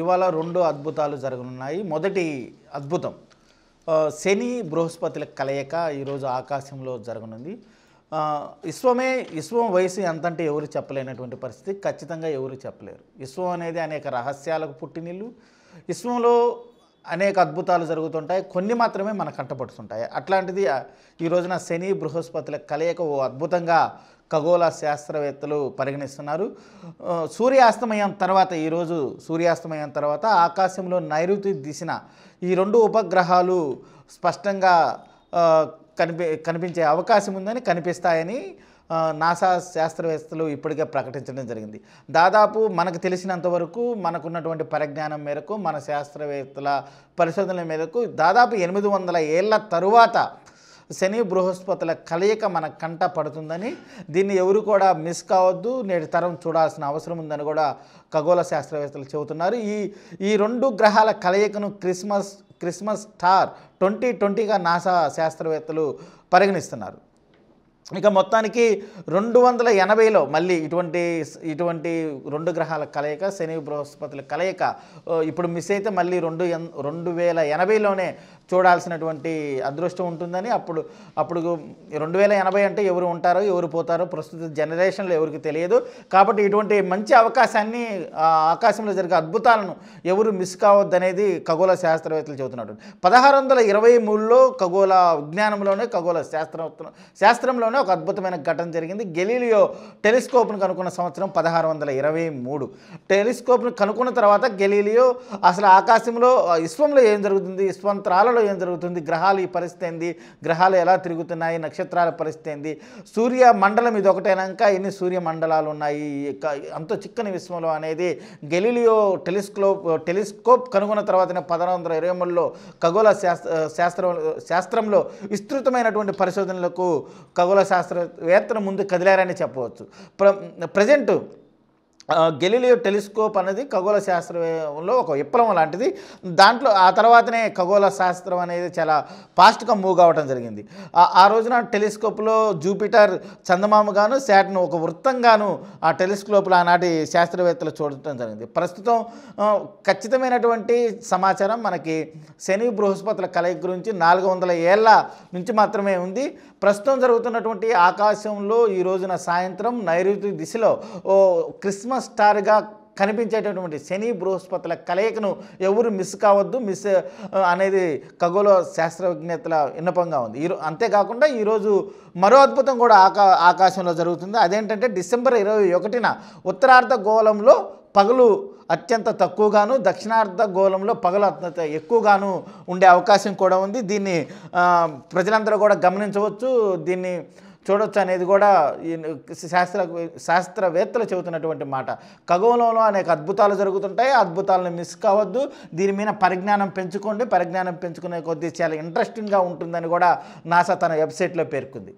ఇవాళ రెండు అద్భుతాలు జరగనున్నాయి మొదటి అద్భుతం శని బృహస్పతుల కలయిక ఈరోజు ఆకాశంలో జరగనుంది విశ్వమే విశ్వం వయసు ఎంతంటే ఎవరు చెప్పలేనటువంటి పరిస్థితి ఖచ్చితంగా ఎవరు చెప్పలేరు విశ్వం అనేది అనేక రహస్యాలకు పుట్టినిళ్ళు విశ్వంలో అనేక అద్భుతాలు జరుగుతుంటాయి కొన్ని మాత్రమే మన కంటపడుతుంటాయి అట్లాంటిది ఈ రోజున శని బృహస్పతుల కలయిక ఓ అద్భుతంగా ఖగోళ శాస్త్రవేత్తలు పరిగణిస్తున్నారు సూర్యాస్తమయం తర్వాత ఈరోజు సూర్యాస్తమయం తర్వాత ఆకాశంలో నైరుతి దిశన ఈ రెండు ఉపగ్రహాలు స్పష్టంగా కనిపి కనిపించే అవకాశం ఉందని కనిపిస్తాయని నాసా శాస్త్రవేత్తలు ఇప్పటికే ప్రకటించడం జరిగింది దాదాపు మనకు తెలిసినంతవరకు మనకున్నటువంటి పరిజ్ఞానం మేరకు మన శాస్త్రవేత్తల పరిశోధనల మేరకు దాదాపు ఎనిమిది వందల ఏళ్ళ తరువాత శని బృహస్పతుల కలయిక మన కంట పడుతుందని దీన్ని ఎవరు కూడా మిస్ కావద్దు నేటి తరం చూడాల్సిన అవసరం ఉందని కూడా ఖగోళ శాస్త్రవేత్తలు చెబుతున్నారు ఈ ఈ రెండు గ్రహాల కలయికను క్రిస్మస్ క్రిస్మస్ స్టార్ ట్వంటీ ట్వంటీగా నాసా శాస్త్రవేత్తలు పరిగణిస్తున్నారు ఇక మొత్తానికి రెండు వందల ఎనభైలో మళ్ళీ ఇటువంటి ఇటువంటి రెండు గ్రహాల కలయిక శని బృహస్పతుల కలయిక ఇప్పుడు మిస్ అయితే మళ్ళీ రెండు ఎన్ రెండు వేల ఎనభైలోనే చూడాల్సినటువంటి అదృష్టం ఉంటుందని అప్పుడు అప్పుడు రెండు వేల ఎనభై అంటే ఎవరు ఉంటారో ఎవరు పోతారో ప్రస్తుత జనరేషన్లో ఎవరికి తెలియదు కాబట్టి ఇటువంటి మంచి అవకాశాన్ని ఆకాశంలో జరిగే అద్భుతాలను ఎవరు మిస్ కావద్దనేది ఖగోళ శాస్త్రవేత్తలు చెబుతున్నారు పదహారు వందల ఇరవై మూడులో ఖగోళ విజ్ఞానంలోనే ఖగోళ శాస్త్ర శాస్త్రంలోనే ఒక అద్భుతమైన ఘటన జరిగింది గెలీలియో టెలిస్కోప్ను కనుక్కున్న సంవత్సరం పదహారు వందల ఇరవై మూడు టెలిస్కోప్ను కనుక్కున్న తర్వాత గెలీలియో అసలు ఆకాశంలో విశ్వంలో ఏం జరుగుతుంది విశ్వంతరాలలో ఏం జరుగుతుంది గ్రహాలు ఈ పరిస్థితి ఏంది గ్రహాలు ఎలా తిరుగుతున్నాయి నక్షత్రాల పరిస్థితి ఏంది సూర్య మండలం ఇది ఒకటైనాక ఎన్ని సూర్య మండలాలు ఉన్నాయి అంత చిక్కని విశ్వంలో అనేది గెలిలియో టెలిస్కోప్ టెలిస్కోప్ కనుగొన్న తర్వాతనే పదహారు వందల ఇరవై మూడులో ఖగోళ శాస్త్ర శాస్త్రంలో విస్తృతమైనటువంటి పరిశోధనలకు ఖగోళ శాస్త్రవేత్తను ముందు కదిలారని చెప్పవచ్చు ప్ర ప్రజెంటు గెలీలియో టెలిస్కోప్ అనేది ఖగోళ శాస్త్రంలో ఒక విప్లవం లాంటిది దాంట్లో ఆ తర్వాతనే ఖగోళ శాస్త్రం అనేది చాలా ఫాస్ట్గా మూవ్ అవ్వడం జరిగింది ఆ రోజున టెలిస్కోప్లో జూపిటర్ చందమామగాను శాట్ను ఒక వృత్తంగాను ఆ టెలిస్కోప్లో ఆనాటి శాస్త్రవేత్తలు చూడటం జరిగింది ప్రస్తుతం ఖచ్చితమైనటువంటి సమాచారం మనకి శని బృహస్పతుల కలయిక గురించి నాలుగు వందల ఏళ్ళ నుంచి మాత్రమే ఉంది ప్రస్తుతం జరుగుతున్నటువంటి ఆకాశంలో ఈ రోజున సాయంత్రం నైరుతి దిశలో ఓ క్రిస్మస్ సూక్ష్మ స్టార్గా కనిపించేటటువంటి శని బృహస్పతుల కలయికను ఎవరు మిస్ కావద్దు మిస్ అనేది ఖగోళ శాస్త్రజ్ఞతల విన్నపంగా ఉంది ఈరో అంతేకాకుండా ఈరోజు మరో అద్భుతం కూడా ఆకా ఆకాశంలో జరుగుతుంది అదేంటంటే డిసెంబర్ ఇరవై ఒకటిన ఉత్తరార్ధ గోళంలో పగలు అత్యంత తక్కువగాను దక్షిణార్ధ గోళంలో పగలు అత్యంత ఎక్కువగాను ఉండే అవకాశం కూడా ఉంది దీన్ని ప్రజలందరూ కూడా గమనించవచ్చు దీన్ని చూడొచ్చు అనేది కూడా శాస్త్ర శాస్త్రవేత్తలు చెబుతున్నటువంటి మాట ఖగోళంలో అనేక అద్భుతాలు జరుగుతుంటాయి అద్భుతాలను మిస్ కావద్దు దీని మీద పరిజ్ఞానం పెంచుకోండి పరిజ్ఞానం పెంచుకునే కొద్దీ చాలా ఇంట్రెస్టింగ్గా ఉంటుందని కూడా నాసా తన వెబ్సైట్లో పేర్కొంది